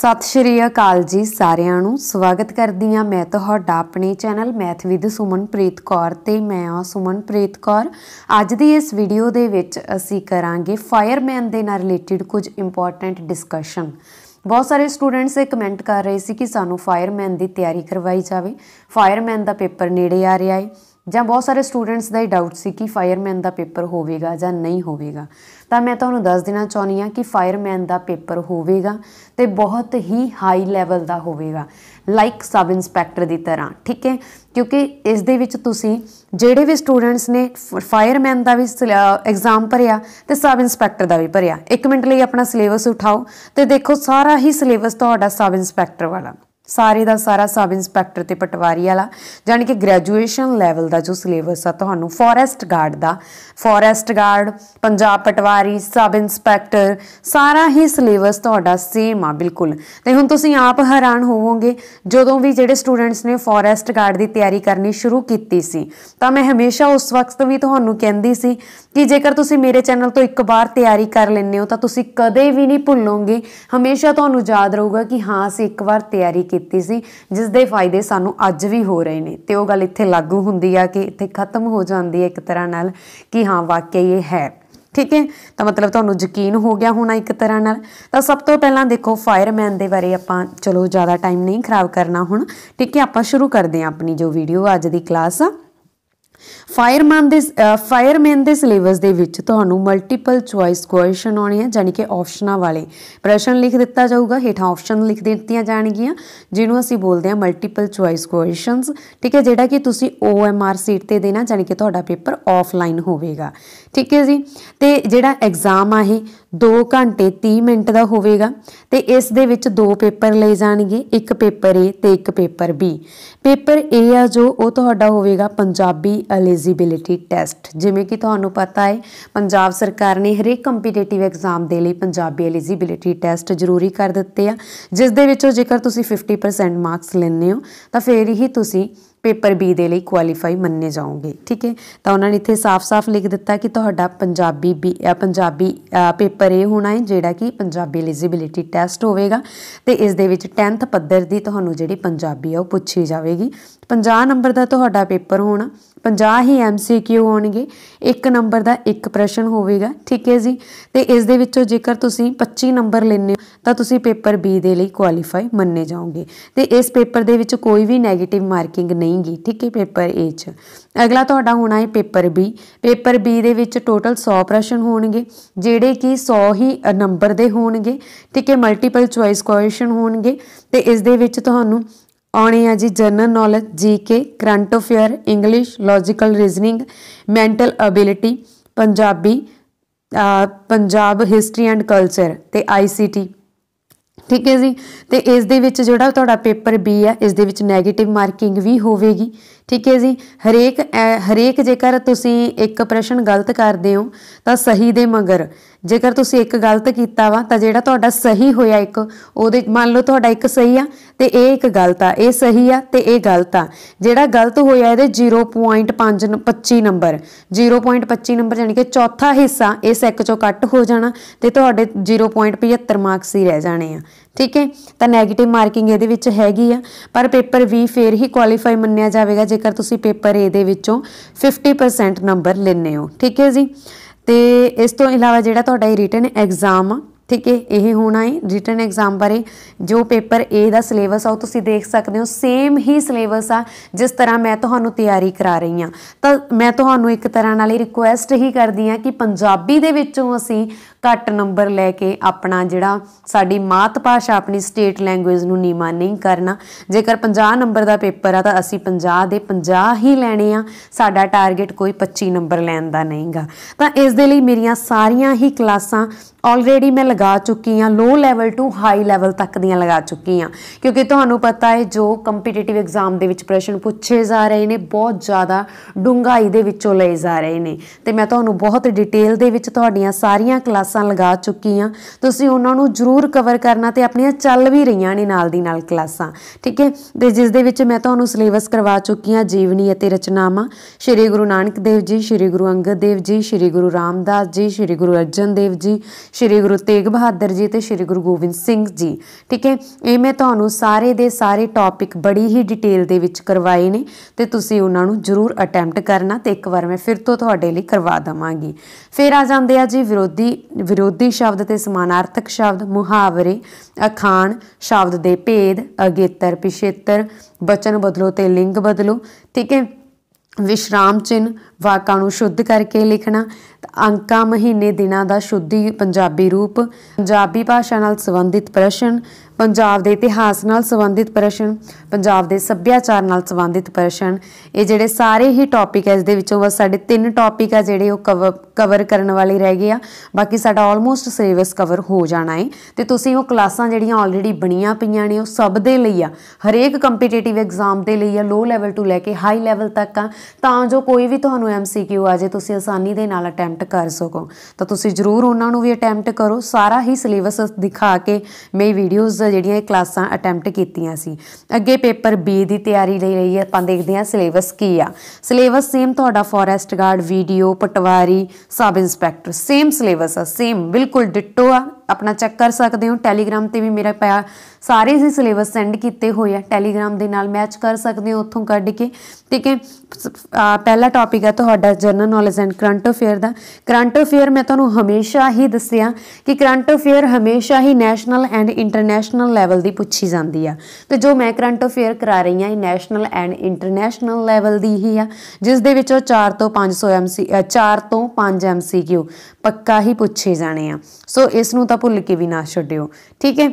ਸਤਿ ਸ਼੍ਰੀ ਅਕਾਲ ਜੀ ਸਾਰਿਆਂ ਨੂੰ ਸਵਾਗਤ ਕਰਦੀ ਆ ਮੈਂ ਤੁਹਾਡਾ ਆਪਣੇ channel math with Sumanpreet Kaur ਤੇ ਮੈਂ ਆ ਸੁਮਨਪ੍ਰੀਤ ਕੌਰ ਅੱਜ ਦੀ ਇਸ ਵੀਡੀਓ ਦੇ ਵਿੱਚ ਅਸੀਂ ਕਰਾਂਗੇ ਫਾਇਰਮੈਨ ਦੇ ਨਾਲ ਰਿਲੇਟਡ ਕੁਝ ਇੰਪੋਰਟੈਂਟ ਡਿਸਕਸ਼ਨ ਬਹੁਤ ਸਾਰੇ ਸਟੂਡੈਂਟਸ ਇਹ ਕਮੈਂਟ ਕਰ ਰਹੇ ਸੀ ਕਿ ਸਾਨੂੰ ਫਾਇਰਮੈਨ ਦੀ ਤਿਆਰੀ ਕਰਵਾਈ ਜਾਵੇ ਫਾਇਰਮੈਨ ਦਾ ਪੇਪਰ ਨੇੜੇ ਆ ਰਿਹਾ ਹੈ ਜਾਂ ਬਹੁਤ ਸਾਰੇ ਸਟੂਡੈਂਟਸ ਦਾ ਹੀ ਡਾਊਟ ਸੀ ਕਿ ਫਾਇਰਮੈਨ ਦਾ ਪੇਪਰ ਹੋਵੇਗਾ ਜਾਂ ਨਹੀਂ ਹੋਵੇਗਾ ਤਾਂ ਮੈਂ ਤੁਹਾਨੂੰ ਦੱਸ ਦੇਣਾ ਚਾਹੁੰਦੀ ਆ ਕਿ ਫਾਇਰਮੈਨ ਦਾ ਪੇਪਰ ਹੋਵੇਗਾ ਤੇ ਬਹੁਤ ਹੀ ਹਾਈ ਲੈਵਲ ਦਾ ਹੋਵੇਗਾ ਲਾਈਕ ਸਬ ਇੰਸਪੈਕਟਰ ਦੀ ਤਰ੍ਹਾਂ ਠੀਕ ਹੈ ਕਿਉਂਕਿ ਇਸ ਦੇ ਵਿੱਚ ਤੁਸੀਂ ਜਿਹੜੇ ਵੀ ਸਟੂਡੈਂਟਸ ਨੇ ਫਾਇਰਮੈਨ ਦਾ ਵੀ ਐਗਜ਼ਾਮ ਭਰਿਆ ਤੇ ਸਬ ਇੰਸਪੈਕਟਰ ਦਾ ਵੀ ਭਰਿਆ 1 ਮਿੰਟ ਲਈ ਆਪਣਾ ਸਿਲੇਬਸ ਉਠਾਓ ਤੇ ਦੇਖੋ ਸਾਰਾ ਹੀ ਸਿਲੇਬਸ ਤੁਹਾਡਾ ਸਬ ਇੰਸਪੈਕਟਰ ਵਾਲਾ ਸਾਰੇ ਦਾ ਸਾਰਾ ਸਬ ਇੰਸਪੈਕਟਰ ਤੇ ਪਟਵਾਰੀ ਵਾਲਾ ਜਾਨੀ ਕਿ ਗ੍ਰੈਜੂਏਸ਼ਨ ਲੈਵਲ ਦਾ ਜੋ ਸਿਲੇਬਸ ਆ ਤੁਹਾਨੂੰ ਫੋਰੈਸਟ ਗਾਰਡ ਦਾ forest guard Punjab patwari sub inspector ਸਾਰਾ ਹੀ ਸਿਲੇਬਸ ਤੁਹਾਡਾ ਸੇਮ ਆ ਬਿਲਕੁਲ ਤੇ ਹੁਣ ਤੁਸੀਂ ਆਪ ਹੈਰਾਨ ਹੋਵੋਗੇ ਜਦੋਂ ਵੀ ਜਿਹੜੇ ਸਟੂਡੈਂਟਸ ਨੇ ਫੋਰੈਸਟ ਗਾਰਡ ਦੀ ਤਿਆਰੀ ਕਰਨੀ ਸ਼ੁਰੂ ਕੀਤੀ ਸੀ ਤਾਂ ਮੈਂ ਹਮੇਸ਼ਾ ਉਸ ਵਕਤ ਵੀ ਤੁਹਾਨੂੰ ਕਹਿੰਦੀ ਸੀ ਕਿ ਜੇਕਰ ਤੁਸੀਂ ਮੇਰੇ ਚੈਨਲ ਤੋਂ ਇੱਕ ਵਾਰ ਤਿਆਰੀ ਕਰ ਲੈਂਦੇ ਹੋ ਤਾਂ ਤੁਸੀਂ ਕਦੇ ਵੀ ਨਹੀਂ ਭੁੱਲੋਗੇ ਹਮੇਸ਼ਾ ਤੁਹਾਨੂੰ ਯਾਦ ਰਹੂਗਾ ਕਿ ਹਾਂ ਅਸੀਂ ਇੱਕ ਵਾਰ ਤਿਆਰੀ ਕੀਤੀ ਸੀ ਜਿਸ ਦੇ ਫਾਇਦੇ ਸਾਨੂੰ ਅੱਜ ਵੀ ਹੋ ਰਹੇ ਨੇ ਤੇ ਉਹ ਗੱਲ ਇੱਥੇ ਲਾਗੂ ਹੁੰਦੀ ਆ ਕਿ ਇੱਥੇ ਖਤਮ ਹੋ ਜਾਂਦੀ ਹੈ ਇੱਕ ਤਰ੍ਹਾਂ ਨਾਲ ਕਿ ਹਾਂ ਵਾਕਈ ਇਹ ਹੈ ਠੀਕ ਹੈ ਤਾਂ ਮਤਲਬ ਤੁਹਾਨੂੰ ਯਕੀਨ ਹੋ ਗਿਆ ਹੋਣਾ ਇੱਕ ਤਰ੍ਹਾਂ ਨਾਲ ਤਾਂ ਸਭ ਤੋਂ ਪਹਿਲਾਂ ਦੇਖੋ ਫਾਇਰਮੈਨ ਦੇ ਬਾਰੇ ਆਪਾਂ ਚਲੋ ਜ਼ਿਆਦਾ ਟਾਈਮ ਨਹੀਂ ਖਰਾਬ ਕਰਨਾ ਹੁਣ ਠੀਕ ਹੈ ਆਪਾਂ ਸ਼ੁਰੂ ਕਰਦੇ ਹਾਂ ਆਪਣੀ ਜੋ ਵੀਡੀਓ ਅੱਜ ਦੀ ਕਲਾਸ ਆ ਫਾਇਰਮੈਨ ਦੇ ਫਾਇਰਮੈਨ ਦੇ ਸਿਲੇਬਸ ਦੇ ਵਿੱਚ ਤੁਹਾਨੂੰ ਮਲਟੀਪਲ ਚੁਆਇਸ ਕੁਐਸਚਨ ਆਉਣੇ ਆ ਯਾਨੀ ਕਿ ਆਪਸ਼ਨਾਂ ਵਾਲੇ ਪ੍ਰਸ਼ਨ ਲਿਖ ਦਿੱਤਾ ਜਾਊਗਾ ਹੇਠਾਂ ਆਪਸ਼ਨ ਲਿਖ ਦਿੱਤੀਆਂ ਜਾਣਗੀਆਂ ਜਿਹਨੂੰ ਅਸੀਂ ਬੋਲਦੇ ਆ ਮਲਟੀਪਲ ਚੁਆਇਸ ਕੁਐਸਚਨਸ ਠੀਕ ਹੈ ਜਿਹੜਾ ਕਿ ਤੁਸੀਂ OMR ਸੀਟ ਤੇ ਦੇਣਾ ਯਾਨੀ ਕਿ ਤੁਹਾਡਾ ਪੇਪਰ ਆਫਲਾਈਨ ਹੋਵੇਗਾ ਠੀਕ ਹੈ ਜੀ ਤੇ ਜਿਹੜਾ ਐਗਜ਼ਾਮ ਆ ਇਹ 2 ਘੰਟੇ 30 ਮਿੰਟ ਦਾ ਹੋਵੇਗਾ ਤੇ ਇਸ ਦੇ ਵਿੱਚ ਦੋ ਪੇਪਰ ਲਏ ਜਾਣਗੇ ਇੱਕ ਪੇਪਰ A ਤੇ ਇੱਕ ਪੇਪਰ B ਪੇਪਰ A ਆ ਜੋ ਉਹ ਤੁਹਾਡਾ ਹੋਵੇਗਾ ਪੰਜਾਬੀ ਐਲੀਜੀਬਿਲਿਟੀ ਟੈਸਟ ਜਿਵੇਂ ਕਿ ਤੁਹਾਨੂੰ ਪਤਾ ਹੈ ਪੰਜਾਬ ਸਰਕਾਰ ਨੇ ਹਰੇਕ ਕੰਪੀਟੀਟਿਵ ਐਗਜ਼ਾਮ ਦੇ ਲਈ ਪੰਜਾਬੀ ਐਲੀਜੀਬਿਲਿਟੀ ਟੈਸਟ ਜ਼ਰੂਰੀ ਕਰ ਦਿੱਤੇ ਆ ਜਿਸ ਦੇ ਵਿੱਚੋਂ ਜੇਕਰ ਤੁਸੀਂ 50% ਮਾਰਕਸ ਲੈਣੇ ਹੋ ਤਾਂ ਫੇਰ ਹੀ ਤੁਸੀਂ ਪੇਪਰ ਬੀ ਦੇ ਲਈ ਕੁਆਲੀਫਾਈ ਮੰਨੇ ਜਾਓਗੇ ਠੀਕ ਹੈ ਤਾਂ ਉਹਨਾਂ ਨੇ ਇੱਥੇ ਸਾਫ਼-ਸਾਫ਼ ਲਿਖ ਦਿੱਤਾ ਕਿ ਤੁਹਾਡਾ ਪੰਜਾਬੀ ਬੀ ਪੰਜਾਬੀ ਪੇਪਰ ਇਹ ਹੋਣਾ ਹੈ ਜਿਹੜਾ ਕਿ ਪੰਜਾਬੀ ਐਲੀਜੀਬਿਲਿਟੀ ਟੈਸਟ ਹੋਵੇਗਾ ਤੇ ਇਸ ਦੇ ਵਿੱਚ 10th ਪੱਧਰ ਦੀ ਤੁਹਾਨੂੰ ਜਿਹੜੀ ਪੰਜਾਬੀ ਆ ਉਹ ਪੁੱਛੀ ਜਾਵੇਗੀ 50 ਨੰਬਰ ਦਾ ਤੁਹਾਡਾ ਪੇਪਰ ਹੋਣਾ 50 ਹੀ ਐਮਸੀਕਿਊ ਹੋਣਗੇ 1 ਨੰਬਰ ਦਾ ਇੱਕ ਪ੍ਰਸ਼ਨ ਹੋਵੇਗਾ ਠੀਕ ਹੈ ਜੀ ਤੇ ਇਸ ਦੇ ਵਿੱਚੋਂ ਜੇਕਰ ਤੁਸੀਂ 25 ਨੰਬਰ ਲੈਣੇ ਤਾਂ ਤੁਸੀਂ ਪੇਪਰ ਬੀ ਦੇ ਲਈ ਕੁਆਲੀਫਾਈ ਮੰਨੇ ਜਾਓਗੇ ਤੇ ਇਸ ਪੇਪਰ ਦੇ ਵਿੱਚ ਕੋਈ ਵੀ 네ਗੇਟਿਵ ਮਾਰਕਿੰਗ ਨਹੀਂ ਬਣੇਗੀ ਠੀਕ ਹੈ ਪੇਪਰ ਏ ਚ ਅਗਲਾ ਤੁਹਾਡਾ ਹੋਣਾ ਹੈ ਪੇਪਰ ਬੀ ਪੇਪਰ ਬੀ ਦੇ ਵਿੱਚ ਟੋਟਲ 100 ਪ੍ਰਸ਼ਨ ਹੋਣਗੇ ਜਿਹੜੇ ਕਿ 100 ਹੀ ਨੰਬਰ ਦੇ ਹੋਣਗੇ ਠੀਕ ਹੈ ਮਲਟੀਪਲ ਚੁਆਇਸ ਕੁਐਸਚਨ ਹੋਣਗੇ ਤੇ ਇਸ ਦੇ ਵਿੱਚ ਤੁਹਾਨੂੰ ਆਉਣੇ ਆ ਜੀ general knowledge GK current affair English logical reasoning mental ability Punjabi Punjab history and culture ਤੇ ਆਈਸੀਟੀ ਠੀਕ ਹੈ ਜੀ ਤੇ ਇਸ ਦੇ ਵਿੱਚ ਜਿਹੜਾ ਤੁਹਾਡਾ ਪੇਪਰ B ਹੈ ਇਸ ਦੇ ਵਿੱਚ 네ਗੇਟਿਵ ਮਾਰਕਿੰਗ ਵੀ ਹੋਵੇਗੀ ਠੀਕ ਹੈ ਜੀ ਹਰੇਕ ਹਰੇਕ ਜੇਕਰ ਤੁਸੀਂ ਇੱਕ ਪ੍ਰਸ਼ਨ ਗਲਤ ਕਰਦੇ ਹੋ ਤਾਂ ਸਹੀ ਦੇ ਮਗਰ ਜੇਕਰ ਤੁਸੀਂ ਇੱਕ ਗਲਤ ਕੀਤਾ ਵਾ ਤਾਂ ਜਿਹੜਾ ਤੁਹਾਡਾ ਸਹੀ ਹੋਇਆ ਇੱਕ ਉਹਦੇ ਮੰਨ ਲਓ ਤੁਹਾਡਾ ਇੱਕ ਸਹੀ ਆ ਤੇ ਇਹ ਇੱਕ ਗਲਤ ਆ ਇਹ ਸਹੀ ਆ ਤੇ ਇਹ ਗਲਤ ਆ ਜਿਹੜਾ ਗਲਤ ਹੋਇਆ ਇਹਦੇ 25 ਨੰਬਰ 0.25 ਨੰਬਰ ਯਾਨੀ ਕਿ ਚੌਥਾ ਹਿੱਸਾ ਇਸ ਇੱਕ ਚੋਂ ਕੱਟ ਹੋ ਜਾਣਾ ਤੇ ਤੁਹਾਡੇ 0.75 ਮਾਰਕਸ ਹੀ ਰਹਿ ਜਾਣੇ ਆ ਠੀਕ ਹੈ ਤਾਂ 네ਗੇਟਿਵ ਮਾਰਕਿੰਗ ਇਹਦੇ ਵਿੱਚ ਹੈਗੀ ਆ ਪਰ ਪੇਪਰ ਵੀ ਫੇਰ ਹੀ ਕੁਆਲੀਫਾਈ ਮੰਨਿਆ ਜਾਵੇਗਾ ਜੇਕਰ ਤੁਸੀਂ ਪੇਪਰ ਇਹਦੇ ਦੇ ਵਿੱਚੋਂ 50% ਨੰਬਰ ਲੈਣੇ ਹੋ ਠੀਕ ਹੈ ਜੀ ਤੇ ਇਸ ਤੋਂ ਇਲਾਵਾ ਜਿਹੜਾ ਤੁਹਾਡਾ ਇਹ ਰਿਟਨ ਐਗਜ਼ਾਮ ਆ ਠੀਕ ਹੈ ਇਹ ਹੋਣਾ ਹੈ ਰਿਟਨ ਐਗਜ਼ਾਮ ਬਾਰੇ ਜੋ ਪੇਪਰ A ਦਾ ਸਿਲੇਬਸ ਆ ਉਹ ਤੁਸੀਂ ਦੇਖ ਸਕਦੇ ਹੋ ਸੇਮ ਹੀ ਸਿਲੇਬਸ ਆ ਜਿਸ ਤਰ੍ਹਾਂ ਮੈਂ ਤੁਹਾਨੂੰ ਤਿਆਰੀ ਕਰਾ ਰਹੀ ਆ ਤਾਂ ਮੈਂ ਤੁਹਾਨੂੰ ਇੱਕ ਤਰ੍ਹਾਂ ਨਾਲ ਇਹ ਰਿਕੁਐਸਟ ਹੀ ਕਰਦੀ ਆ ਕਿ ਪੰਜਾਬੀ ਦੇ ਵਿੱਚੋਂ ਅਸੀਂ ਘੱਟ ਨੰਬਰ ਲੈ ਕੇ ਆਪਣਾ ਜਿਹੜਾ ਸਾਡੀ ਮਾਤ ਭਾਸ਼ਾ ਆਪਣੀ ਸਟੇਟ ਲੈਂਗੁਏਜ ਨੂੰ ਨੀਮਾ ਨਹੀਂ ਕਰਨਾ ਜੇਕਰ 50 ਨੰਬਰ ਦਾ ਪੇਪਰ ਆ ਤਾਂ ਅਸੀਂ 50 ਦੇ 50 ਹੀ ਲੈਣੇ ਆ ਸਾਡਾ ਟਾਰਗੇਟ ਕੋਈ 25 ਨੰਬਰ ਲੈਣ ਦਾ ਨਹੀਂਗਾ ਤਾਂ ਇਸ ਦੇ ਲਈ ਮੇਰੀਆਂ ਸਾਰੀਆਂ ਹੀ ਕਲਾਸਾਂ ਆਲਰੇਡੀ ਮੈਂ ਲਗਾ ਚੁੱਕੀ ਆ low level to high level ਤੱਕ ਦੀਆਂ ਲਗਾ ਚੁੱਕੀ ਆ ਕਿਉਂਕਿ ਤੁਹਾਨੂੰ ਪਤਾ ਹੈ ਜੋ ਕੰਪੀਟੀਟਿਵ ਐਗਜ਼ਾਮ ਦੇ ਵਿੱਚ ਪ੍ਰਸ਼ਨ ਪੁੱਛੇ ਜਾ ਰਹੇ ਨੇ ਬਹੁਤ ਜ਼ਿਆਦਾ ਡੂੰਘਾਈ ਦੇ ਵਿੱਚੋਂ ਲਏ ਜਾ ਰਹੇ ਨੇ ਤੇ ਮੈਂ ਤੁਹਾਨੂੰ ਬਹੁਤ ਡਿਟੇਲ ਦੇ ਵਿੱਚ ਤੁਹਾਡੀਆਂ ਸਾਰੀਆਂ ਕਲਾਸਾਂ ਕਲਾਸਾਂ ਲਗਾ ਚੁੱਕੀ ਆ ਤੁਸੀਂ ਉਹਨਾਂ ਨੂੰ ਜ਼ਰੂਰ ਕਵਰ ਕਰਨਾ ਤੇ ਆਪਣੀਆਂ ਚੱਲ ਵੀ ਰਹੀਆਂ ਨੇ ਨਾਲ ਦੀ ਨਾਲ ਕਲਾਸਾਂ ਠੀਕ ਹੈ ਤੇ ਜਿਸ ਦੇ ਵਿੱਚ ਮੈਂ ਤੁਹਾਨੂੰ ਸਿਲੇਬਸ ਕਰਵਾ ਚੁੱਕੀ ਆ ਜੀਵਨੀ ਅਤੇ ਰਚਨਾਵਾਂ ਸ਼੍ਰੀ ਗੁਰੂ ਨਾਨਕ ਦੇਵ ਜੀ ਸ਼੍ਰੀ ਗੁਰੂ ਅੰਗਦ ਦੇਵ ਜੀ ਸ਼੍ਰੀ ਗੁਰੂ ਰਾਮਦਾਸ ਜੀ ਸ਼੍ਰੀ ਗੁਰੂ ਅਰਜਨ ਦੇਵ ਜੀ ਸ਼੍ਰੀ ਗੁਰੂ ਤੇਗ ਬਹਾਦਰ ਜੀ ਤੇ ਸ਼੍ਰੀ ਗੁਰੂ ਗੋਬਿੰਦ ਸਿੰਘ ਜੀ ਠੀਕ ਹੈ ਇਹ ਮੈਂ ਤੁਹਾਨੂੰ ਸਾਰੇ ਦੇ ਸਾਰੇ ਟੌਪਿਕ ਬੜੀ ਹੀ ਡਿਟੇਲ ਦੇ ਵਿੱਚ ਕਰਵਾਏ ਨੇ ਤੇ ਤੁਸੀਂ ਉਹਨਾਂ ਨੂੰ ਜ਼ਰੂਰ ਅਟੈਂਪਟ ਕਰਨਾ ਤੇ ਇੱਕ ਵਾਰ ਮੈਂ ਫਿਰ ਤੋਂ ਤੁਹਾਡੇ ਲਈ ਕਰਵਾ ਦਵਾਂਗੀ ਫਿਰ ਆ ਜਾਂਦੇ ਆ ਜੀ ਵਿਰੋਧੀ ਵਿਰੋਧੀ ਸ਼ਬਦ ਤੇ ਸਮਾਨਾਰਥਕ ਸ਼ਬਦ ਮੁਹਾਵਰੇ ਅਖਾਣ ਸ਼ਬਦ ਦੇ ਭੇਦ ਅਗੇਤਰ ਪਿਛੇਤਰ ਬਚਨ ਬਦਲੋ ਤੇ ਲਿੰਗ ਬਦਲੋ ਠੀਕ ਹੈ ਵਿਸ਼ਰਾਮ ਚਿੰਨ ਵਾਕਾਂ ਨੂੰ ਸ਼ੁੱਧ ਕਰਕੇ ਲਿਖਣਾ ਅੰਕਾਂ ਮਹੀਨੇ ਦਿਨਾਂ ਦਾ ਸ਼ੁੱਧੀ ਪੰਜਾਬੀ ਰੂਪ ਪੰਜਾਬੀ ਭਾਸ਼ਾ ਨਾਲ ਸੰਬੰਧਿਤ ਪ੍ਰਸ਼ਨ ਪੰਜਾਬ ਦੇ ਇਤਿਹਾਸ ਨਾਲ ਸੰਬੰਧਿਤ ਪ੍ਰਸ਼ਨ ਪੰਜਾਬ ਦੇ ਸੱਭਿਆਚਾਰ ਨਾਲ ਸੰਬੰਧਿਤ ਪ੍ਰਸ਼ਨ ਇਹ ਜਿਹੜੇ ਸਾਰੇ ਹੀ ਟੌਪਿਕ ਐ ਇਸ ਦੇ ਵਿੱਚੋਂ ਬਸ ਸਾਡੇ ਤਿੰਨ ਟੌਪਿਕ ਆ ਜਿਹੜੇ ਉਹ ਕਵਰ ਕਰਨ ਵਾਲੇ ਰਹਿ ਗਏ ਆ ਬਾਕੀ ਸਾਡਾ ਆਲਮੋਸਟ ਸਿਲੇਬਸ ਕਵਰ ਹੋ ਜਾਣਾ ਹੈ ਤੇ ਤੁਸੀਂ ਉਹ ਕਲਾਸਾਂ ਜਿਹੜੀਆਂ ਆਲਰੇਡੀ ਬਣੀਆਂ ਪਈਆਂ ਨੇ ਉਹ ਸਭ ਦੇ ਲਈ ਆ ਹਰੇਕ ਕੰਪੀਟੀਟਿਵ ਐਗਜ਼ਾਮ ਦੇ ਲਈ ਆ ਲੋ ਲੈਵਲ ਤੋਂ ਲੈ ਕੇ ਹਾਈ ਲੈਵਲ ਤੱਕ ਆ ਤਾਂ ਜੋ ਕੋਈ ਵੀ ਤੁਹਾਨੂੰ ਐਮਸੀਕਿਊ ਆ ਜੇ ਤੁਸੀਂ ਆਸਾਨੀ ਦੇ ਨਾਲ ਅਟੈਂਪਟ ਕਰ ਸਕੋ ਤਾਂ ਤੁਸੀਂ ਜ਼ਰੂਰ ਉਹਨਾਂ ਨੂੰ ਵੀ ਅਟੈਂਪਟ ਕਰੋ ਸਾਰਾ ਹੀ ਸਿਲੇਬਸ ਦਿਖਾ ਕੇ ਮੇਰੀ ਵੀਡੀਓਜ਼ ਜਿਹੜੀਆਂ ਇਹ ਕਲਾਸਾਂ ਅਟੈਂਪਟ ਕੀਤੀਆਂ ਸੀ ਅੱਗੇ ਪੇਪਰ ਬੀ ਦੀ ਤਿਆਰੀ ਲਈ ਰਹੀ ਹੈ ਆਪਾਂ ਦੇਖਦੇ ਹਾਂ ਸਿਲੇਬਸ ਕੀ ਆ ਸਿਲੇਬਸ ਸੇਮ ਤੁਹਾਡਾ forest guard video patwari sub inspector same syllabus ਆ ਸੇਮ ਬਿਲਕੁਲ ਡਿਟੋ ਆ ਆਪਣਾ ਚੈੱਕ ਕਰ ਸਕਦੇ ਹੋ ਟੈਲੀਗ੍ਰਾਮ ਤੇ ਵੀ ਮੇਰਾ ਪਿਆ ਸਾਰੇ ਹੀ ਸਿਲੇਬਸ ਸੈਂਡ ਕੀਤੇ ਹੋਏ ਆ ਟੈਲੀਗ੍ਰਾਮ ਦੇ ਨਾਲ ਮੈਚ ਕਰ ਸਕਦੇ ਹੋ ਉੱਥੋਂ ਕੱਢ ਕੇ ਠੀਕ ਹੈ ਪਹਿਲਾ ਟੌਪਿਕ ਆ ਤੁਹਾਡਾ general knowledge and current affair ਦਾ ਕਰੰਟ ਅਫੇਅਰ ਮੈਂ ਤੁਹਾਨੂੰ ਹਮੇਸ਼ਾ ਹੀ ਦੱਸਿਆ ਕਿ ਕਰੰਟ ਅਫੇਅਰ ਹਮੇਸ਼ਾ ਹੀ ਨੈਸ਼ਨਲ ਐਂਡ ਇੰਟਰਨੈਸ਼ਨਲ ਲੈਵਲ ਦੀ ਪੁੱਛੀ ਜਾਂਦੀ ਆ ਤੇ ਜੋ ਮੈਂ ਕਰੰਟ ਅਫੇਅਰ ਕਰਾ ਰਹੀ ਆ ਇਹ ਨੈਸ਼ਨਲ ਐਂਡ ਇੰਟਰਨੈਸ਼ਨਲ ਲੈਵਲ ਦੀ ਹੀ ਆ ਜਿਸ ਦੇ ਵਿੱਚੋਂ 4 ਤੋਂ 500 ਐਮਸੀ 4 ਤੋਂ 5 ਐਮਸੀਕਿਊ ਪੱਕਾ ਹੀ ਪੁੱਛੇ ਜਾਣੇ ਆ ਸੋ ਇਸ ਨੂੰ ਤਾਂ ਭੁੱਲ ਕੇ ਵੀ ਨਾ ਛੱਡਿਓ ਠੀਕ ਹੈ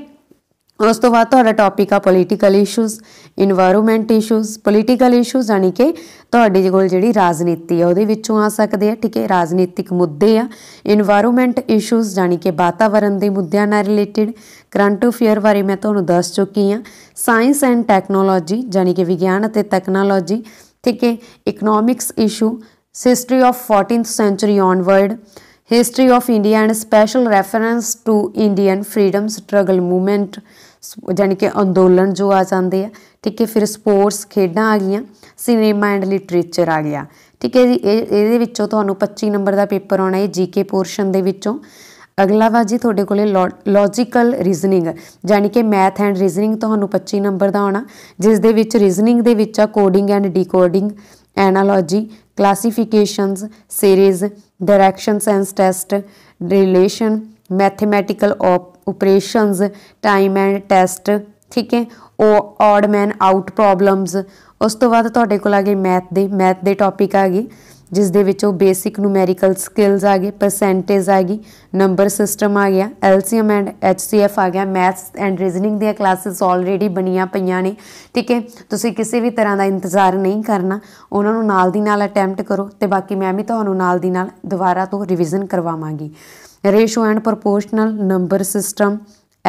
ਉਸ ਤੋਂ ਬਾਅਦ ਤੁਹਾਡਾ ਟੌਪਿਕ ਆ political issues environment issues political issues ਯਾਨੀ ਕਿ ਤੁਹਾਡੇ ਕੋਲ ਜਿਹੜੀ ਰਾਜਨੀਤੀ ਆ ਉਹਦੇ ਵਿੱਚੋਂ ਆ ਸਕਦੇ ਆ ਠੀਕ ਹੈ ਰਾਜਨੀਤਿਕ ਮੁੱਦੇ ਆ এনवायरमेंट ਇਸ਼ੂਜ਼ ਯਾਨੀ ਕਿ ਵਾਤਾਵਰਣ ਦੇ ਮੁੱਦਿਆਂ ਨਾਲ ਰਿਲੇਟਡ ਕਰੰਟ ਅਫੇਅਰ ਬਾਰੇ ਮੈਂ ਤੁਹਾਨੂੰ ਦੱਸ ਚੁੱਕੀ ਆ ਸਾਇੰਸ ਐਂਡ ਟੈਕਨੋਲੋਜੀ ਯਾਨੀ ਕਿ ਵਿਗਿਆਨ ਅਤੇ ਟੈਕਨੋਲੋਜੀ ਠੀਕ ਹੈ economics issue history of 14th century onward History of India and Special Reference to Indian Freedom Struggle Movement ਜਾਨੀ ਕਿ ਅੰਦੋਲਨ ਜੋ ਆ ਜਾਂਦੇ ਆ ਠੀਕ ਹੈ ਫਿਰ ਸਪੋਰਟਸ ਖੇਡਾਂ ਆ ਗਈਆਂ ਸਿਨੇਮਾ ਐਂਡ ਲਿਟਰੇਚਰ ਆ ਗਿਆ ਠੀਕ ਹੈ ਜੀ ਇਹਦੇ ਵਿੱਚੋਂ ਤੁਹਾਨੂੰ 25 ਨੰਬਰ ਦਾ ਪੇਪਰ ਆਉਣਾ ਹੈ ਜੀਕੇ ਪੋਰਸ਼ਨ ਦੇ ਵਿੱਚੋਂ ਅਗਲਾ ਵਾ ਜੀ ਤੁਹਾਡੇ ਕੋਲੇ ਲੌਜੀਕਲ ਰੀਜ਼ਨਿੰਗ ਯਾਨੀ ਕਿ ਮੈਥ ਐਂਡ ਰੀਜ਼ਨਿੰਗ ਤੁਹਾਨੂੰ 25 ਨੰਬਰ ਦਾ ਆਉਣਾ ਜਿਸ ਦੇ ਵਿੱਚ ਰੀਜ਼ਨਿੰਗ ਦੇ ਵਿੱਚ ਆ coding and decoding analogy classifications series directions and test relation mathematical operations time and test ਠੀਕ ਹੈ ਉਹ ਆਡ ਮੈਨ ਆਊਟ ਪ੍ਰੋਬਲਮਸ ਉਸ ਤੋਂ ਬਾਅਦ ਤੁਹਾਡੇ ਕੋਲ ਆ ਗਏ ਮੈਥ ਦੇ ਮੈਥ ਦੇ ਟੌਪਿਕ ਆ ਗਏ ਜਿਸ ਦੇ ਵਿੱਚ ਉਹ ਬੇਸਿਕ ਨੂਮੈਰੀਕਲ ਸਕਿੱਲਸ ਆ ਗਏ ਪਰਸੈਂਟੇਜ ਆ ਗਈ ਨੰਬਰ ਸਿਸਟਮ ਆ ਗਿਆ ਐਲਸੀਐਮ ਐਂਡ ਐਚਸੀਐਫ ਆ ਗਿਆ ਮੈਥਸ ਐਂਡ ਰੀਜ਼ਨਿੰਗ ਦੀਆਂ ਕਲਾਸਿਸ ਆਲਰੇਡੀ ਬਣੀਆਂ ਪਈਆਂ ਨੇ ਠੀਕ ਹੈ ਤੁਸੀਂ ਕਿਸੇ ਵੀ ਤਰ੍ਹਾਂ ਦਾ ਇੰਤਜ਼ਾਰ ਨਹੀਂ ਕਰਨਾ ਉਹਨਾਂ ਨੂੰ ਨਾਲ ਦੀ ਨਾਲ ਅਟੈਂਪਟ ਕਰੋ ਤੇ ਬਾਕੀ ਮੈਂ ਵੀ ਤੁਹਾਨੂੰ ਨਾਲ ਦੀ ਨਾਲ ਦੁਬਾਰਾ ਤੋਂ ਰਿਵੀਜ਼ਨ ਕਰਵਾਵਾਂਗੀ ratio and proportional number system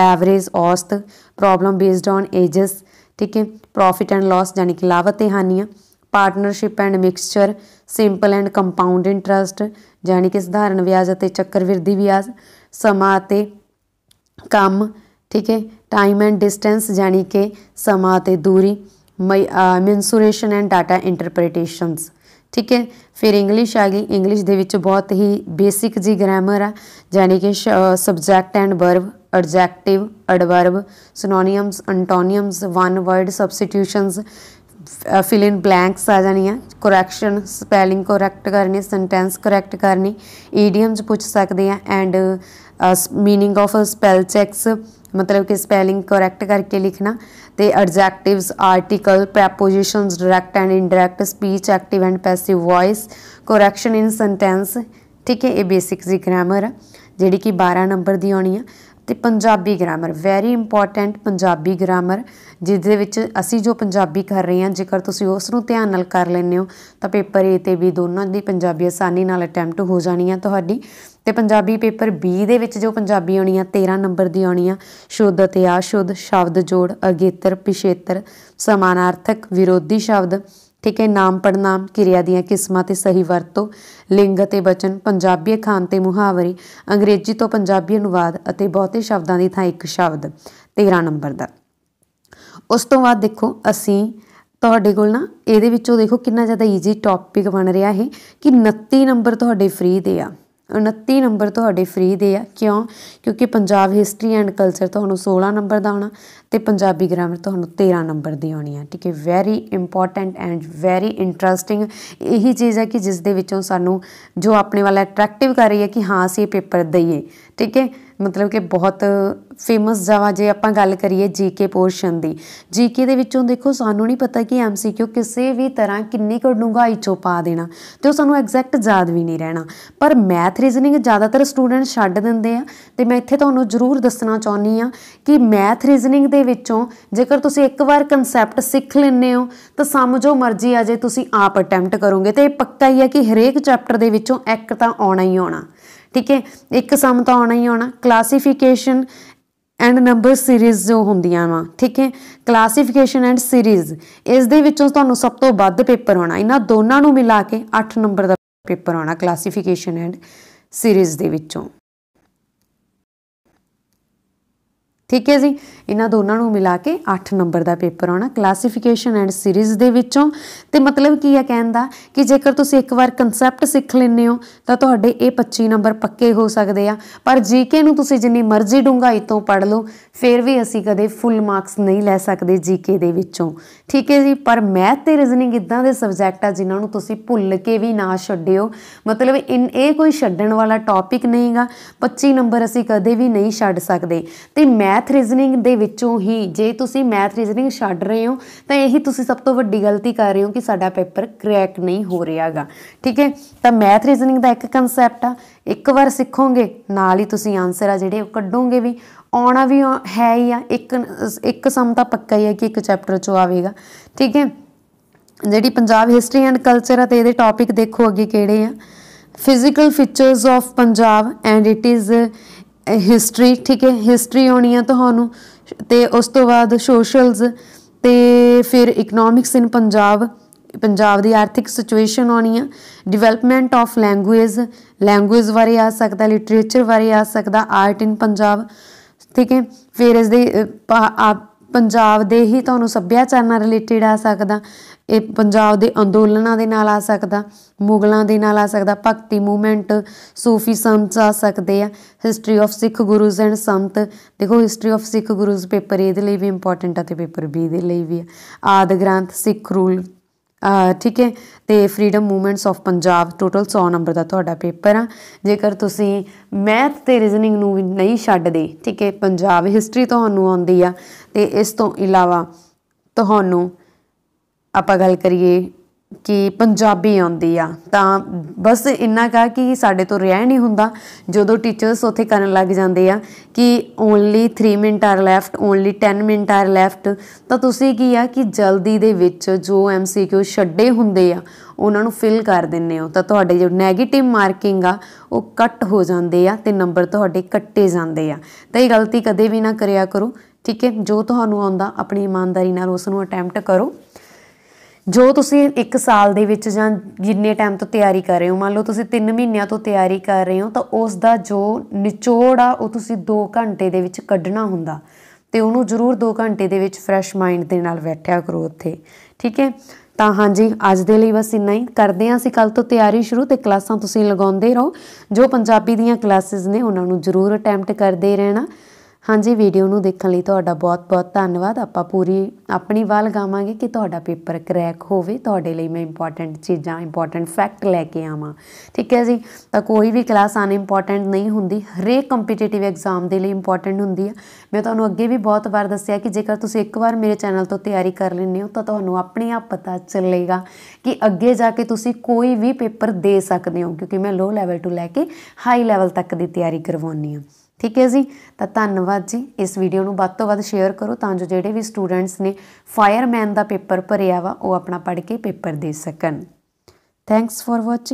average ਔਸਤ ਪ੍ਰੋਬਲਮ ਬੇਸਡ ਔਨ ਏਜਸ ਠੀਕ ਹੈ ਪ੍ਰੋਫਿਟ ਐਂਡ ਲਾਸ ਯਾਨੀ ਕਿ ਲਾਭ ਤੇ ਹਾਨੀਆਂ partnership and mixture simple and compound interest ਯਾਨੀ ਕਿ ਸਧਾਰਨ ਵਿਆਜ ਅਤੇ ਚੱਕਰਵਿਰਧੀ ਵਿਆਜ ਸਮਾਂ ਅਤੇ ਕੰਮ ਠੀਕ ਹੈ ਟਾਈਮ ਐਂਡ ਡਿਸਟੈਂਸ ਯਾਨੀ ਕਿ ਸਮਾਂ ਅਤੇ ਦੂਰੀ ਮੈਂਸੂਰੇਸ਼ਨ ਐਂਡ ਡਾਟਾ ਇੰਟਰਪ੍ਰੀਟੇਸ਼ਨਸ ਠੀਕ ਹੈ ਫਿਰ ਇੰਗਲਿਸ਼ ਆ ਗਈ ਇੰਗਲਿਸ਼ ਦੇ ਵਿੱਚ ਬਹੁਤ ਹੀ ਬੇਸਿਕ ਜੀ ਗ੍ਰਾਮਰ ਆ ਯਾਨੀ ਕਿ subject and verb adjective adverb synonyms antonyms one word substitutions fill in blanks ਆ ਜਾਣੀਆਂ ਕਰੈਕਸ਼ਨ ਸਪੈਲਿੰਗ ਕਰੈਕਟ ਕਰਨੀ ਸੈਂਟੈਂਸ ਕਰੈਕਟ ਕਰਨੀ ਈਡੀਅਮਸ ਪੁੱਛ ਸਕਦੇ ਆ and meaning of spell checks ਮਤਲਬ ਕਿ ਸਪੈਲਿੰਗ ਕਰੈਕਟ ਕਰਕੇ ਲਿਖਣਾ ਤੇ adjectives article prepositions direct and indirect speech active and passive voice correction in sentence ਠੀਕ ਹੈ ਇਹ ਬੇਸਿਕ ਜੀ ਗ੍ਰਾਮਰ ਜਿਹੜੀ ਕਿ 12 ਨੰਬਰ ਦੀ ਆਉਣੀ ਆ ਤੇ Punjabi grammar very important Punjabi grammar ਦੇ ਵਿੱਚ ਅਸੀਂ ਜੋ ਪੰਜਾਬੀ ਕਰ ਰਹੇ ਹਾਂ ਜੇਕਰ ਤੁਸੀਂ ਉਸ ਨੂੰ ਧਿਆਨ ਨਾਲ ਕਰ ਲੈਂਦੇ ਹੋ ਤਾਂ ਪੇਪਰ A ਤੇ B ਦੋਨਾਂ ਦੀ ਪੰਜਾਬੀ ਆਸਾਨੀ ਨਾਲ ਅਟੈਂਪਟ ਹੋ ਜਾਣੀ ਆ ਤੁਹਾਡੀ ਤੇ ਪੰਜਾਬੀ ਪੇਪਰ B ਦੇ ਵਿੱਚ ਜੋ ਪੰਜਾਬੀ ਆਉਣੀ ਆ 13 ਨੰਬਰ ਦੀ ਆਉਣੀ ਆ ਸ਼ੁੱਧ ਅਤੇ ਆਸ਼ੁੱਧ ਸ਼ਬਦ ਜੋੜ ਅਗੇਤਰ ਪਿਛੇਤਰ ਸਮਾਨਾਰਥਕ ਵਿਰੋਧੀ ਸ਼ਬਦ ਠੀਕ ਹੈ ਨਾਮ ਪੜਨਾਮ ਕਿਰਿਆ ਦੀਆਂ ਕਿਸਮਾਂ ਤੇ ਸਹੀ ਵਰਤੋਂ ਲਿੰਗ ਅਤੇ ਵਚਨ ਪੰਜਾਬੀ ਖਾਨ ਤੇ ਮੁਹਾਵਰੇ ਅੰਗਰੇਜ਼ੀ ਤੋਂ ਪੰਜਾਬੀ ਅਨੁਵਾਦ ਅਤੇ ਬਹੁਤੇ ਸ਼ਬਦਾਂ ਦੀ ਥਾਂ ਇੱਕ ਸ਼ਬਦ 13 ਨੰਬਰ ਦਾ ਉਸ ਤੋਂ ਬਾਅਦ ਦੇਖੋ ਅਸੀਂ ਤੁਹਾਡੇ ਕੋਲ ਨਾ ਇਹਦੇ ਵਿੱਚੋਂ ਦੇਖੋ ਕਿੰਨਾ ਜ਼ਿਆਦਾ ਈਜ਼ੀ ਟੌਪਿਕ ਬਣ ਰਿਹਾ ਹੈ ਕਿ 29 ਨੰਬਰ ਤੁਹਾਡੇ ਫ੍ਰੀ ਦੇ ਆ 29 ਨੰਬਰ ਤੁਹਾਡੇ ਫ੍ਰੀ ਦੇ ਆ ਕਿਉਂ ਕਿਉਂਕਿ ਪੰਜਾਬ ਹਿਸਟਰੀ ਐਂਡ ਕਲਚਰ ਤੁਹਾਨੂੰ 16 ਨੰਬਰ ਦਾ ਆਉਣਾ ਤੇ ਪੰਜਾਬੀ ਗ੍ਰਾਮਰ ਤੁਹਾਨੂੰ 13 ਨੰਬਰ ਦੀ ਆਉਣੀ ਆ ਠੀਕ ਹੈ very important and very interesting ਇਹੀ ਚੀਜ਼ ਹੈ ਕਿ ਜਿਸ ਦੇ ਵਿੱਚੋਂ ਸਾਨੂੰ ਜੋ ਆਪਣੇ ਵਾਲਾ ਅਟਰੈਕਟਿਵ ਕਰ ਰਹੀ ਹੈ ਕਿ ਹਾਂ ਅਸੀਂ ਇਹ ਪੇਪਰ ਦਈਏ ਠੀਕ ਹੈ ਮਤਲਬ ਕਿ ਬਹੁਤ ਫੇਮਸ ਜਾਵਾ ਜੇ ਆਪਾਂ ਗੱਲ ਕਰੀਏ ਜੀਕੇ ਪੋਰਸ਼ਨ ਦੀ ਜੀਕੇ ਦੇ ਵਿੱਚੋਂ ਦੇਖੋ ਸਾਨੂੰ ਨਹੀਂ ਪਤਾ ਕਿ ਐਮਸੀਕਿਊ ਕਿਸੇ ਵੀ ਤਰ੍ਹਾਂ ਕਿੰਨੀ ਕੁ ਡੂੰਘਾਈ ਚੋਂ ਪਾ ਦੇਣਾ ਤੇ ਉਹ ਸਾਨੂੰ ਐਗਜ਼ੈਕਟ ਯਾਦ ਵੀ ਨਹੀਂ ਰਹਿਣਾ ਪਰ ਮੈਥ ਰੀਜ਼ਨਿੰਗ ਜ਼ਿਆਦਾਤਰ ਸਟੂਡੈਂਟ ਛੱਡ ਦਿੰਦੇ ਆ ਤੇ ਮੈਂ ਇੱਥੇ ਤੁਹਾਨੂੰ ਜ਼ਰੂਰ ਦੱਸਣਾ ਚਾਹੁੰਦੀ ਆ ਕਿ ਮੈਥ ਰੀਜ਼ਨਿੰਗ ਦੇ ਵਿੱਚੋਂ ਜੇਕਰ ਤੁਸੀਂ ਇੱਕ ਵਾਰ ਕਨਸੈਪਟ ਸਿੱਖ ਲੈਣੇ ਹੋ ਤਾਂ ਸਮਝੋ ਮਰਜ਼ੀ ਆ ਜੇ ਤੁਸੀਂ ਆਪ ਅਟੈਂਪਟ ਕਰੋਗੇ ਤੇ ਇਹ ਪੱਕਾ ਹੀ ਆ ਕਿ ਹਰੇਕ ਚੈਪਟਰ ਦੇ ਵਿੱਚੋਂ ਇੱਕ ਤਾਂ ਆਉਣਾ ਹੀ ਆਉਣਾ ਠੀਕ ਹੈ ਇੱਕ ਸਮ ਤਾਂ ਆਉਣਾ ਹੀ ਆਉਣਾ ਕਲਾਸੀਫਿਕੇਸ਼ਨ ਐਂਡ ਨੰਬਰ ਸੀਰੀਜ਼ ਜੋ ਹੁੰਦੀਆਂ ਵਾ ਠੀਕ ਹੈ ਕਲਾਸੀਫਿਕੇਸ਼ਨ ਐਂਡ ਸੀਰੀਜ਼ ਇਸ ਦੇ ਵਿੱਚੋਂ ਤੁਹਾਨੂੰ ਸਭ ਤੋਂ ਵੱਧ ਪੇਪਰ ਆਉਣਾ ਇਹਨਾਂ ਦੋਨਾਂ ਨੂੰ ਮਿਲਾ ਕੇ 8 ਨੰਬਰ ਦਾ ਪੇਪਰ ਆਉਣਾ ਕਲਾਸੀਫਿਕੇਸ਼ਨ ਐਂਡ ਸੀਰੀਜ਼ ਦੇ ਵਿੱਚੋਂ ਠੀਕ ਹੈ ਜੀ ਇਹਨਾਂ ਦੋਨਾਂ ਨੂੰ ਮਿਲਾ ਕੇ 8 ਨੰਬਰ ਦਾ ਪੇਪਰ ਆਉਣਾ ਕਲਾਸੀਫਿਕੇਸ਼ਨ ਐਂਡ ਸੀਰੀਜ਼ ਦੇ ਵਿੱਚੋਂ ਤੇ ਮਤਲਬ ਕੀ ਹੈ ਕਹਿਣ ਦਾ ਕਿ ਜੇਕਰ ਤੁਸੀਂ ਇੱਕ ਵਾਰ ਕਨਸੈਪਟ ਸਿੱਖ ਲੈਨੇ ਹੋ ਤਾਂ ਤੁਹਾਡੇ ਇਹ 25 ਨੰਬਰ ਪੱਕੇ ਹੋ ਸਕਦੇ ਆ ਪਰ ਜੀਕੇ ਨੂੰ ਤੁਸੀਂ ਜਿੰਨੀ ਮਰਜ਼ੀ ਡੂੰਘਾਈ ਤੋਂ ਪੜ੍ਹ ਲਓ ਫਿਰ ਵੀ ਅਸੀਂ ਕਦੇ ਫੁੱਲ ਮਾਰਕਸ ਨਹੀਂ ਲੈ ਸਕਦੇ ਜੀਕੇ ਦੇ ਵਿੱਚੋਂ ਠੀਕ ਹੈ ਜੀ ਪਰ ਮੈਥ ਤੇ ਰੀਜ਼ਨਿੰਗ ਇਦਾਂ ਦੇ ਸਬਜੈਕਟ ਆ ਜਿਨ੍ਹਾਂ ਨੂੰ ਤੁਸੀਂ ਭੁੱਲ ਕੇ ਵੀ ਨਾ ਛੱਡਿਓ ਮਤਲਬ ਇਹ ਕੋਈ ਛੱਡਣ ਵਾਲਾ ਟੌਪਿਕ ਨਹੀਂਗਾ 25 ਨੰਬਰ ਅਸੀਂ ਕਦੇ ਵੀ ਨਹੀਂ ਛੱਡ ਸਕਦੇ ਤੇ ਮੈਥ ਮੈਥ ਰੀਜ਼ਨਿੰਗ ਦੇ ਵਿੱਚੋਂ ਹੀ ਜੇ ਤੁਸੀਂ ਮੈਥ ਰੀਜ਼ਨਿੰਗ ਛੱਡ ਰਹੇ ਹੋ ਤਾਂ ਇਹੀ ਤੁਸੀਂ ਸਭ ਤੋਂ ਵੱਡੀ ਗਲਤੀ ਕਰ ਰਹੇ ਹੋ ਕਿ ਸਾਡਾ ਪੇਪਰ ਕ੍ਰੈਕ ਨਹੀਂ ਹੋ ਰਿਹਾਗਾ ਠੀਕ ਹੈ ਤਾਂ ਮੈਥ ਰੀਜ਼ਨਿੰਗ ਦਾ ਇੱਕ ਕਨਸੈਪਟ ਆ ਇੱਕ ਵਾਰ ਸਿੱਖੋਗੇ ਨਾਲ ਹੀ ਤੁਸੀਂ ਆਨਸਰ ਆ ਜਿਹੜੇ ਉਹ ਕੱਢੋਗੇ ਵੀ ਆਉਣਾ ਵੀ ਹੈ ਹੀ ਆ ਇੱਕ ਇੱਕ ਸਮ ਤਾਂ ਪੱਕਾ ਹੀ ਹੈ ਕਿ ਇੱਕ ਚੈਪਟਰ ਚੋਂ ਆਵੇਗਾ ਠੀਕ ਹੈ ਜਿਹੜੀ ਪੰਜਾਬ ਹਿਸਟਰੀ ਐਂਡ ਕਲਚਰ ਆ ਤੇ ਇਹਦੇ ਟੌਪਿਕ ਦੇਖੋ ਅੱਗੇ ਕਿਹੜੇ ਆ physical features of Punjab and it is history ਠੀਕ ਹੈ ਹਿਸਟਰੀ ਆਉਣੀ ਆ ਤੁਹਾਨੂੰ ਤੇ ਉਸ ਤੋਂ ਬਾਅਦ ਸੋਸ਼ਲਸ ਤੇ ਫਿਰ ਇਕਨੋਮਿਕਸ ਇਨ ਪੰਜਾਬ ਪੰਜਾਬ ਦੀ ਆਰਥਿਕ ਸਿਚੁਏਸ਼ਨ ਆਉਣੀ ਆ ਡਿਵੈਲਪਮੈਂਟ ਆਫ ਲੈਂਗੁਏਜ ਲੈਂਗੁਏਜ ਬਾਰੇ ਆ ਸਕਦਾ ਲਿਟਰੇਚਰ ਬਾਰੇ ਆ ਸਕਦਾ ਆਰਟ ਇਨ ਪੰਜਾਬ ਠੀਕ ਹੈ ਫਿਰ ਇਸ ਦੇ ਆਪ ਪੰਜਾਬ ਦੇ ਹੀ ਤੁਹਾਨੂੰ ਸੱਭਿਆਚਾਰ ਨਾਲ ਰਿਲੇਟਡ ਆ ਸਕਦਾ ਇਹ ਪੰਜਾਬ ਦੇ ਅੰਦੋਲਨਾਂ ਦੇ ਨਾਲ ਆ ਸਕਦਾ ਮੁਗਲਾਂ ਦੇ ਨਾਲ ਆ ਸਕਦਾ ਭਗਤੀ ਮੂਵਮੈਂਟ ਸੂਫੀ ਸੰਤ ਆ ਸਕਦੇ ਆ history of Sikh gurus and ਸੰਤ ਦੇਖੋ history of Sikh gurus paper ਇਹਦੇ ਲਈ ਵੀ ਇੰਪੋਰਟੈਂਟ ਆ ਤੇ ਪੇਪਰ ਬੀ ਦੇ ਲਈ ਵੀ ਆ ਆਦ ਗ੍ਰੰਥ ਸਿੱਖ ਰੂਲ ਠੀਕ ਹੈ ਤੇ freedom movements of Punjab total 100 number ਦਾ ਤੁਹਾਡਾ ਪੇਪਰ ਆ ਜੇਕਰ ਤੁਸੀਂ ਮੈਥ ਤੇ ਰੀਜ਼ਨਿੰਗ ਨੂੰ ਨਹੀਂ ਛੱਡਦੇ ਠੀਕ ਹੈ ਪੰਜਾਬ ਹਿਸਟਰੀ ਤੁਹਾਨੂੰ ਆਉਂਦੀ ਆ ਤੇ ਇਸ ਤੋਂ ਇਲਾਵਾ ਤੁਹਾਨੂੰ ਆਪਾਂ ਗੱਲ ਕਰੀਏ ਕਿ ਪੰਜਾਬੀ ਆਉਂਦੀ ਆ ਤਾਂ ਬਸ ਇੰਨਾ ਕਹਾ ਕਿ ਸਾਡੇ ਤੋਂ ਰਹਿ ਨਹੀਂ ਹੁੰਦਾ ਜਦੋਂ ਟੀਚਰਸ ਉੱਥੇ ਕਰਨ ਲੱਗ ਜਾਂਦੇ ਆ ਕਿ only 3 minute are left only 10 minute are left ਤਾਂ ਤੁਸੀਂ ਕੀ ਆ ਕਿ ਜਲਦੀ ਦੇ ਵਿੱਚ ਜੋ ਐਮਸੀਕਿਊ ਛੱਡੇ ਹੁੰਦੇ ਆ ਉਹਨਾਂ ਨੂੰ ਫਿਲ ਕਰ ਦਿੰਨੇ ਹੋ ਤਾਂ ਤੁਹਾਡੇ ਜੋ 네ਗੇਟਿਵ ਮਾਰਕਿੰਗ ਆ ਉਹ ਕੱਟ ਹੋ ਜਾਂਦੇ ਆ ਤੇ ਨੰਬਰ ਤੁਹਾਡੇ ਕੱਟੇ ਜਾਂਦੇ ਆ ਤਾਂ ਇਹ ਗਲਤੀ ਕਦੇ ਵੀ ਨਾ ਕਰਿਆ ਕਰੋ ਠੀਕ ਹੈ ਜੋ ਤੁਹਾਨੂੰ ਆਉਂਦਾ ਆਪਣੀ ਇਮਾਨਦਾਰੀ ਨਾਲ ਉਸ ਨੂੰ ਅਟੈਂਪਟ ਕਰੋ ਜੋ ਤੁਸੀਂ 1 ਸਾਲ ਦੇ ਵਿੱਚ ਜਾਂ ਜਿੰਨੇ ਟਾਈਮ ਤੋਂ ਤਿਆਰੀ ਕਰ ਰਹੇ ਹੋ ਮੰਨ ਲਓ ਤੁਸੀਂ 3 ਮਹੀਨਿਆਂ ਤੋਂ ਤਿਆਰੀ ਕਰ ਰਹੇ ਹੋ ਤਾਂ ਉਸ ਦਾ ਜੋ ਨਿਚੋੜ ਆ ਉਹ ਤੁਸੀਂ 2 ਘੰਟੇ ਦੇ ਵਿੱਚ ਕੱਢਣਾ ਹੁੰਦਾ ਤੇ ਉਹਨੂੰ ਜ਼ਰੂਰ 2 ਘੰਟੇ ਦੇ ਵਿੱਚ ਫਰੈਸ਼ ਮਾਈਂਡ ਦੇ ਨਾਲ ਬੈਠਿਆ ਕਰੋ ਉੱਥੇ ਠੀਕ ਹੈ ਤਾਂ ਹਾਂਜੀ ਅੱਜ ਦੇ ਲਈ ਬਸ ਇੰਨਾ ਹੀ ਕਰਦੇ ਆਂ ਅਸੀਂ ਕੱਲ ਤੋਂ ਤਿਆਰੀ ਸ਼ੁਰੂ ਤੇ ਕਲਾਸਾਂ ਤੁਸੀਂ ਲਗਾਉਂਦੇ ਰਹੋ ਜੋ ਪੰਜਾਬੀ ਦੀਆਂ ਕਲਾਸਿਸ ਨੇ ਉਹਨਾਂ ਨੂੰ ਜ਼ਰੂਰ ਅਟੈਂਪਟ ਕਰਦੇ ਰਹਿਣਾ ਹਾਂਜੀ ਵੀਡੀਓ ਨੂੰ ਦੇਖਣ ਲਈ ਤੁਹਾਡਾ ਬਹੁਤ-ਬਹੁਤ ਧੰਨਵਾਦ ਆਪਾਂ ਪੂਰੀ ਆਪਣੀ ਵਾਲ ਗਾਵਾਂਗੇ ਕਿ ਤੁਹਾਡਾ ਪੇਪਰ ਕਰੈਕ ਹੋਵੇ ਤੁਹਾਡੇ ਲਈ ਮੈਂ ਇੰਪੋਰਟੈਂਟ ਚੀਜ਼ਾਂ ਇੰਪੋਰਟੈਂਟ ਫੈਕਟ ਲੈ ਕੇ ਆਵਾਂ ਠੀਕ ਹੈ ਜੀ ਤਾਂ ਕੋਈ ਵੀ ਕਲਾਸ ਆਨ ਇੰਪੋਰਟੈਂਟ ਨਹੀਂ ਹੁੰਦੀ ਹਰੇਕ ਕੰਪੀਟੀਟਿਵ ਐਗਜ਼ਾਮ ਦੇ ਲਈ ਇੰਪੋਰਟੈਂਟ ਹੁੰਦੀ ਹੈ ਮੈਂ ਤੁਹਾਨੂੰ ਅੱਗੇ ਵੀ ਬਹੁਤ ਵਾਰ ਦੱਸਿਆ ਕਿ ਜੇਕਰ ਤੁਸੀਂ ਇੱਕ ਵਾਰ ਮੇਰੇ ਚੈਨਲ ਤੋਂ ਤਿਆਰੀ ਕਰ ਲੈਂਦੇ ਹੋ ਤਾਂ ਤੁਹਾਨੂੰ ਆਪਣੇ ਆਪ ਪਤਾ ਚੱਲੇਗਾ ਕਿ ਅੱਗੇ ਜਾ ਕੇ ਤੁਸੀਂ ਕੋਈ ਵੀ ਪੇਪਰ ਦੇ ਸਕਦੇ ਹੋ ਕਿਉਂਕਿ ਮੈਂ ਲੋ ਲੈਵਲ ਤੋਂ ਲੈ ਕੇ ਹਾਈ ਲੈਵਲ ਤੱਕ ਦੀ ਤਿਆਰੀ ਕਰਵਾਉਣੀ ਹਾਂ ਠੀਕ ਹੈ ਜੀ ਤਾਂ ਧੰਨਵਾਦ ਜੀ ਇਸ ਵੀਡੀਓ ਨੂੰ ਵੱਧ ਤੋਂ ਵੱਧ ਸ਼ੇਅਰ ਕਰੋ ਤਾਂ ਜੋ ਜਿਹੜੇ ਵੀ ਸਟੂਡੈਂਟਸ ਨੇ ਫਾਇਰਮੈਨ ਦਾ ਪੇਪਰ ਭਰਿਆ ਵਾ ਉਹ ਆਪਣਾ ਪੜ੍ਹ ਕੇ ਪੇਪਰ ਦੇ ਸਕਣ ਥੈਂਕਸ ਫॉर ਵਾਚਿੰਗ